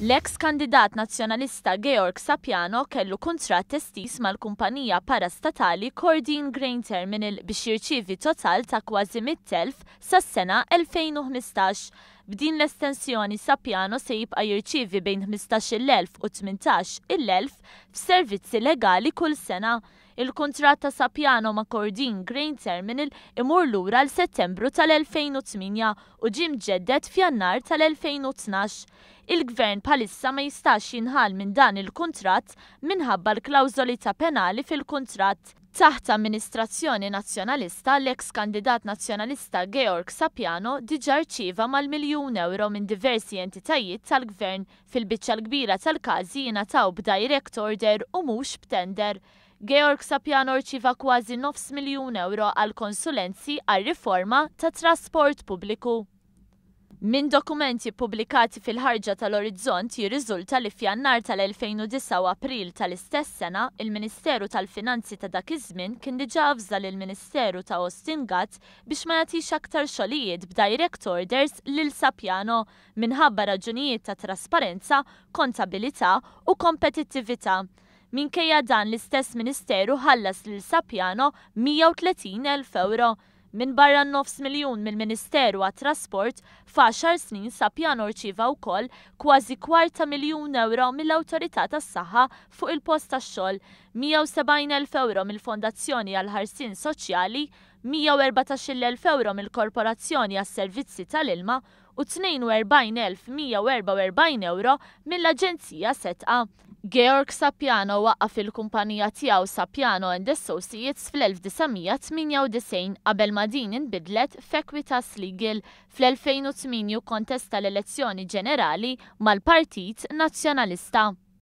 L-eks kandidat nazjonalista Georg Sapjano kellu kontrat testis mal-kumpanija parastatali Cordine Grain Terminal biex jirċivi total ta' kważi mit-telf sas-sena 2015 B'din l-estensjoni Sapjano se jibqa' jirċievi bejn 15,000 u 18,000 f'servizzi legali kull sena. Il-kontrat ta' Sapjano ma' Cordin Grain Terminal imur lura l settembru tal-2008 u ġim ġeddet f'jannar tal-2012. Il-gvern palissa ma jistax jinħal minn dan il-kontrat minħabba l-klawżoli ta' penali fil-kontrat Taħt amministrazzjoni nazzjonalista l-eks kandidat nazzjonalista Georg Sapiano diġa rċiva mal-miljun euro minn diversi entitajiet tal-gvern fil-biċċa l-kbira tal-każi jingħataw b'direct order u mhux b'tender. Georg Sapjano rċiva kważi nofs miljun euro għal konsulenzi għal riforma ta' trasport pubbliku. Min dokumenti publikati fil-ħarġa tal-Orizzont jirriżulta li f'jannar tal-2009 u April tal-istess sena, il-Ministeru tal-Finanzi ta' dak iż-żmien kien diġà afżal il-Ministeru ta' Austin Gatt biex ma jagħtix aktar xogħlijiet b'direct orders lil Sapjano minħabba raġunijiet ta' trasparenza, kontabilità u kompetittività. Minkejja dan l-istess Ministeru ħallas lil Sapjano 130.000 euro Min barra 9 miljun mill-Ministeru għat trasport f'għaxar snin sa rċiva u wkoll kważi kwarta miljun euro mill-Awtorità tas-Saħħa fuq il-post tax-xogħol, 170,000 euro mill-Fondazzjoni għal ħarsin Soċjali, 114,000 euro mill-Korporazzjoni għas-Servizzi tal-Ilma u 42,144 euro mill-Aġenzija Setqa. Georg Sapjano waqqa fil-kumpanija tiegħu Sapjano and Associates fl-1998 qabel ma din inbidlet f'Equitas Legal fl-2008 kontesta l-elezzjoni ġenerali mal-Partit Nazzjonalista.